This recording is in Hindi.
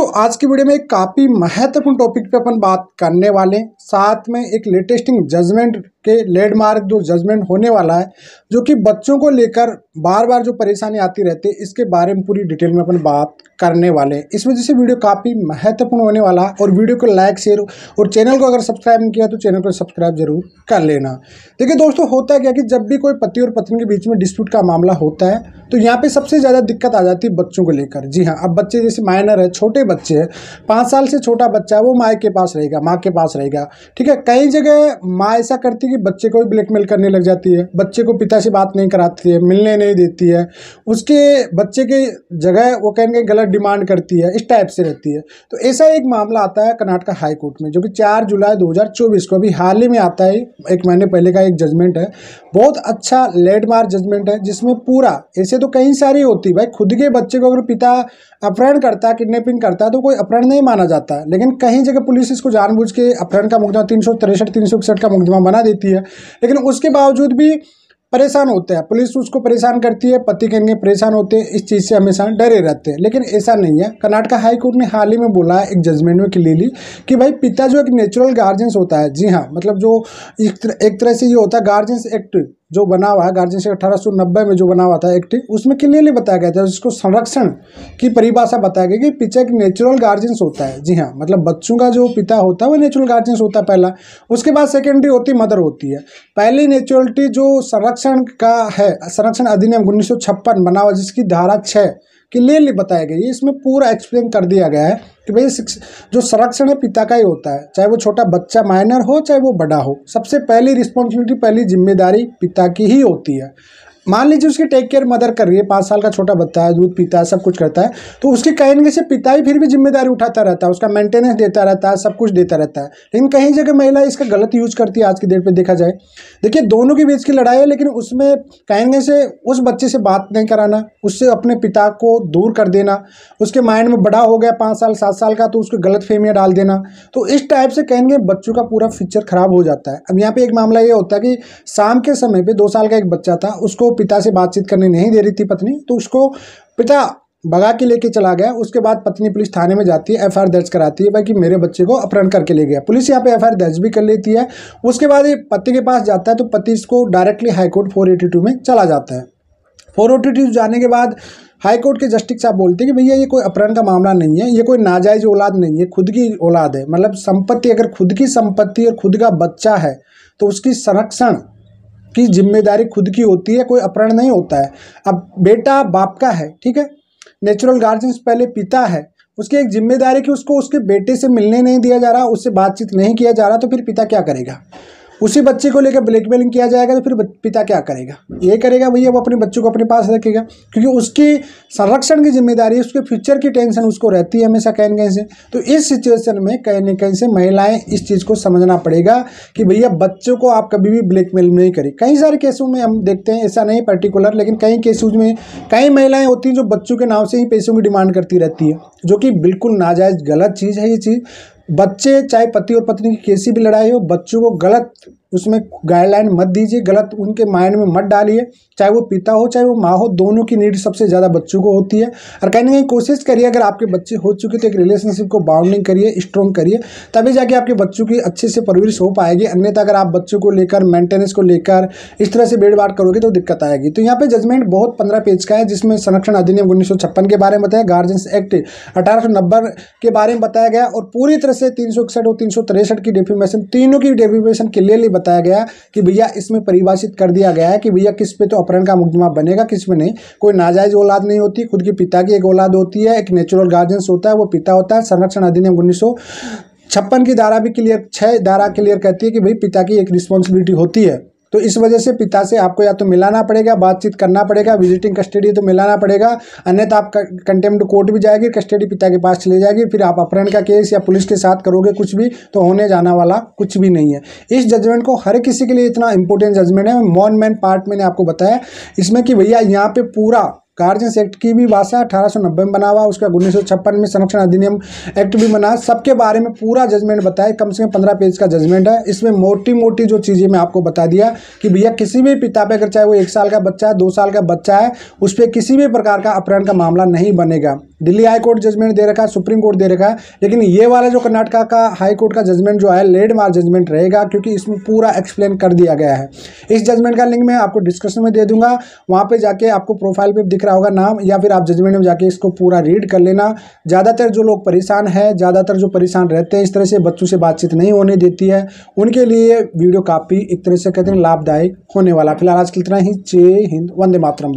दोस्तों आज की वीडियो में एक काफ़ी महत्वपूर्ण टॉपिक पे अपन बात करने वाले साथ में एक लेटेस्टिंग जजमेंट के लैंडमार्क जो जजमेंट होने वाला है जो कि बच्चों को लेकर बार बार जो परेशानी आती रहती है इसके बारे में पूरी डिटेल में अपन बात करने वाले हैं इस वजह से वीडियो काफ़ी महत्वपूर्ण होने वाला है और वीडियो को लाइक शेयर और चैनल को अगर सब्सक्राइब नहीं किया तो चैनल को सब्सक्राइब जरूर कर लेना देखिए दोस्तों होता है क्या कि जब भी कोई पति और पत्नी के बीच में डिस्प्यूट का मामला होता है तो यहाँ पर सबसे ज़्यादा दिक्कत आ जाती है बच्चों को लेकर जी हाँ अब बच्चे जैसे माइनर है छोटे बच्चे हैं पाँच साल से छोटा बच्चा है वो माए के पास रहेगा माँ के पास रहेगा ठीक है कई जगह माँ ऐसा करती कि बच्चे को भी ब्लैकमेल करने लग जाती है बच्चे को पिता से बात नहीं कराती है मिलने नहीं देती है उसके बच्चे की जगह वो कहीं कहीं गलत डिमांड करती है इस टाइप से रहती है तो ऐसा एक मामला आता है कर्नाटका हाईकोर्ट में जो कि चार जुलाई दो को अभी हाल ही में आता है एक महीने पहले का एक जजमेंट है बहुत अच्छा लैंडमार्क जजमेंट है जिसमें पूरा ऐसे तो कई सारी होती भाई खुद के बच्चे को अगर पिता अपहरण करता है किडनेपिंग करता है तो कोई अपहरण नहीं माना जाता लेकिन कहीं जगह पुलिस इसको जानबूझ के अपहरण का मुकदमा तीन सौ तिरसठ तीन सौ इकसठ का मुकदमा बना देती देती है लेकिन उसके बावजूद भी परेशान होता है पुलिस उसको परेशान करती है पति कहेंगे परेशान होते हैं इस चीज़ से हमेशा डरे रहते हैं लेकिन ऐसा नहीं है कर्नाटक हाई कोर्ट ने हाल ही में बोला एक जजमेंट में ले ली कि भाई पिता जो एक नेचुरल गार्जियंस होता है जी हाँ मतलब जो एक तरह से ये होता है गार्जियंस एक्ट जो बना हुआ है गार्जियन से अठारह में जो बना हुआ था एक्ट उसमें क्लियरली बताया गया था जिसको संरक्षण की परिभाषा बताया गया कि पिता एक नेचुरल गार्जियंस होता है जी हाँ मतलब बच्चों का जो पिता होता है वो नेचुरल गार्जियंस होता है पहला उसके बाद सेकेंडरी होती मदर होती है पहली नेचुरलिटी जो संरक्षण का है संरक्षण अधिनियम उन्नीस बना हुआ जिसकी धारा छः क्लियरली बताया गया है इसमें पूरा एक्सप्लेन कर दिया गया है कि भाई जो संरक्षण है पिता का ही होता है चाहे वो छोटा बच्चा माइनर हो चाहे वो बड़ा हो सबसे पहली रिस्पॉन्सिबिलिटी पहली जिम्मेदारी पिता की ही होती है मान लीजिए उसकी टेक केयर मदर कर रही है पाँच साल का छोटा बच्चा है दूध पीता है सब कुछ करता है तो उसके कहने से पिता ही फिर भी जिम्मेदारी उठाता रहता है उसका मेंटेनेंस देता रहता है सब कुछ देता रहता है लेकिन कहीं जगह महिला इसका गलत यूज करती है आज की डेट पर देखा जाए देखिए दोनों के बीच की लड़ाई है लेकिन उसमें कहने से उस बच्चे से बात नहीं कराना उससे अपने पिता को दूर कर देना उसके माइंड में बड़ा हो गया पाँच साल सात साल का तो उसको गलत फहमियाँ डाल देना तो इस टाइप से कहेंगे बच्चों का पूरा फ्यूचर खराब हो जाता है अब यहाँ पर एक मामला ये होता है कि शाम के समय पर दो साल का एक बच्चा था उसको पिता से बातचीत करने नहीं दे रही थी पत्नी तो उसको पिता भगा के लेके चला गया उसके बाद पत्नी पुलिस थाने में जाती है एफआईआर दर्ज कराती है भाई कि मेरे बच्चे को अपहरण करके ले गया पुलिस यहाँ पे एफआईआर दर्ज भी कर लेती है उसके बाद ये पति के पास जाता है तो पति इसको डायरेक्टली हाईकोर्ट 482 में चला जाता है 482 जाने के बाद हाईकोर्ट के जस्टिस साहब बोलते हैं कि भैया ये कोई अपहरण का मामला नहीं है ये कोई नाजायज औलाद नहीं है खुद की औलाद है मतलब संपत्ति अगर खुद की संपत्ति और खुद का बच्चा है तो उसकी संरक्षण की जिम्मेदारी खुद की होती है कोई अपहरण नहीं होता है अब बेटा बाप का है ठीक है नेचुरल गार्जियंस पहले पिता है उसकी एक जिम्मेदारी कि उसको उसके बेटे से मिलने नहीं दिया जा रहा उससे बातचीत नहीं किया जा रहा तो फिर पिता क्या करेगा उसी बच्चे को लेकर ब्लैकमेलिंग किया जाएगा तो फिर पिता क्या करेगा ये करेगा भैया वो अपने बच्चों को अपने पास रखेगा क्योंकि उसकी संरक्षण की जिम्मेदारी उसके फ्यूचर की टेंशन उसको रहती है हमेशा कहीं कहीं से तो इस सिचुएशन में कहीं ना कहीं से महिलाएं इस चीज़ को समझना पड़ेगा कि भैया बच्चों को आप कभी भी ब्लैकमेल नहीं करें कई सारे केसों में हम देखते हैं ऐसा नहीं पर्टिकुलर लेकिन कई केसों में कई महिलाएँ होती हैं जो बच्चों के नाम से ही पैसों की डिमांड करती रहती है जो कि बिल्कुल नाजायज़ गलत चीज़ है ये चीज़ बच्चे चाहे पति और पत्नी की कैसी भी लड़ाई हो बच्चों को गलत उसमें गाइडलाइन मत दीजिए गलत उनके माइंड में मत डालिए चाहे वो पिता हो चाहे वो माँ हो दोनों की नीड सबसे ज़्यादा बच्चों को होती है और कहीं ना कहीं कोशिश करिए अगर आपके बच्चे हो चुके तो एक रिलेशनशिप को बाउंडिंग करिए स्ट्रॉन्ग करिए तभी जाके आपके बच्चों की अच्छे से परवरिश हो पाएगी अन्यथा अगर आप बच्चों को लेकर मेंटेनेंस को लेकर इस तरह से भीड़ करोगे तो दिक्कत आएगी तो यहाँ पर जजमेंट बहुत पंद्रह पेज का है जिसमें संरक्षण अधिनियम उन्नीस के बारे में बताया गार्जियंस एक्ट अठारह के बारे में बताया गया और पूरी तरह से तीन और तीन की डेफिमेशन तीनों की डेफिमेशन क्लियरली बताया गया कि भैया इसमें परिभाषित कर दिया गया है कि भैया किस पे तो अपहरण का मुकदमा बनेगा किस पे नहीं कोई नाजायज औलाद नहीं होती खुद के पिता की एक औलाद होती है एक नेचुरल गार्जियंस होता है वो पिता होता है संरक्षण अधिनियम उन्नीस छप्पन की धारा भी क्लियर छः धारा क्लियर कहती है कि भाई पिता की एक रिस्पॉन्सिबिलिटी होती है तो इस वजह से पिता से आपको या तो मिलाना पड़ेगा बातचीत करना पड़ेगा विजिटिंग कस्टडी तो मिलाना पड़ेगा अन्यथा आप कंटेम्प्ट कोर्ट भी जाएगी कस्टडी पिता के पास चले जाएगी फिर आप अपहरण का केस या पुलिस के साथ करोगे कुछ भी तो होने जाना वाला कुछ भी नहीं है इस जजमेंट को हर किसी के लिए इतना इंपॉर्टेंट जजमेंट है मॉन मैन पार्ट मैंने आपको बताया इसमें कि भैया यहाँ पे पूरा गार्जियंस एक्ट की भी भाषा अठारह सौ नब्बे में बना हुआ बाद उन्नीस सौ छप्पन में संरक्षण अधिनियम एक्ट भी बना सबके बारे में पूरा जजमेंट बताया कम से कम पंद्रह पेज का जजमेंट है इसमें मोटी मोटी जो चीज़ें मैं आपको बता दिया कि भैया किसी भी पिता पे अगर चाहे वो एक साल का बच्चा है दो साल का बच्चा है उस पर किसी भी प्रकार का अपहरण का मामला नहीं बनेगा दिल्ली हाई कोर्ट जजमेंट दे रखा है सुप्रीम कोर्ट दे रखा है लेकिन ये वाला जो कर्नाटका का हाई कोर्ट का जजमेंट जो है लेड मार्क जजमेंट रहेगा क्योंकि इसमें पूरा एक्सप्लेन कर दिया गया है इस जजमेंट का लिंक मैं आपको डिस्क्रिप्शन में दे दूंगा वहाँ पर जाके आपको प्रोफाइल पर दिख रहा रहा होगा नाम या फिर आप जजमेंट में जाके इसको पूरा रीड कर लेना ज़्यादातर जो लोग परेशान है ज़्यादातर जो परेशान रहते हैं इस तरह से बच्चों से बातचीत नहीं होने देती है उनके लिए वीडियो काफ़ी एक तरह से कहते हैं लाभदायक होने वाला फिलहाल आज के इतना ही जय हिंद वंदे मातरम